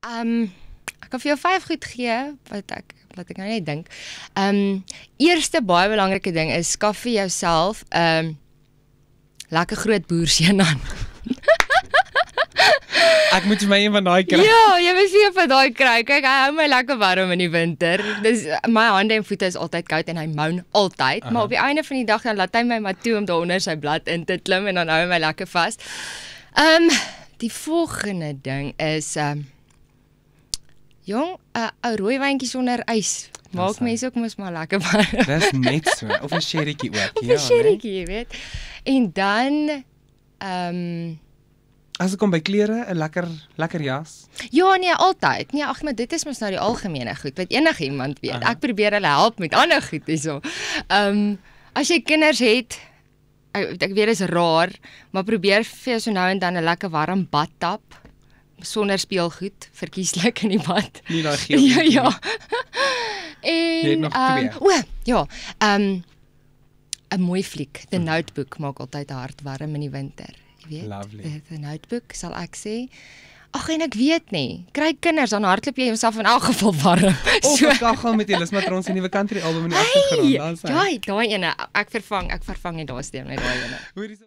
Ehm um, ek kan vir jou vyf goed gee wat ek wat ek nou net dink. Ehm um, eerste baie belangrike ding is skaf vir jouself 'n um, ehm, lekker groot boerseën aan. Ek moet my een van daai kry. Ja, jy moet sien van daai kry. Kyk, hy hou my lekker warm in die winter. Dis my hande en voete is altyd koud en hy moun altyd, uh -huh. maar op die einde van die dag dan laat hy my maar toe om daaronder sy blad in te klim en dan hou hy my lekker vas. Ehm um, die volgende ding is ehm um, Jong, 'n uh, ou rooi wyntjie sonder ys. Maak mense ook mos maar lekker maar. Dis net so of 'n sherrytjie ook, of ja. 'n Sherrytjie, nee. weet. En dan ehm um, As ek kom by klere, 'n lekker lekker jas. Ja nee, altyd. Nee, ag, maar dit is mos nou die algemene goed wat enigiemand weet. Ek probeer hulle help met ander goed hierso. Ehm um, as jy kinders het Ek ek weet dit is raar, maar probeer vir jou so nou en dan 'n lekker warm bad tap sonder speelgoed verkieslik in die bad. Nie daai geel. Ja. ja. en ehm um, o, ja. Ehm um, 'n mooi fliek, The hmm. Notebook maak altyd hart warm in die winter, jy weet. Lovely. Eh, The Notebook sal ek sê. Ag en ek weet nie. Kry kinders dan hardloop jy jouself in elk geval warm. so. Of 'n kaggel met julle, is maar ons nuwe country album in die agtergrond. Hey, daai ja, daai ene, ek vervang, ek vervang nie daai steen met daai ene. Hoorie.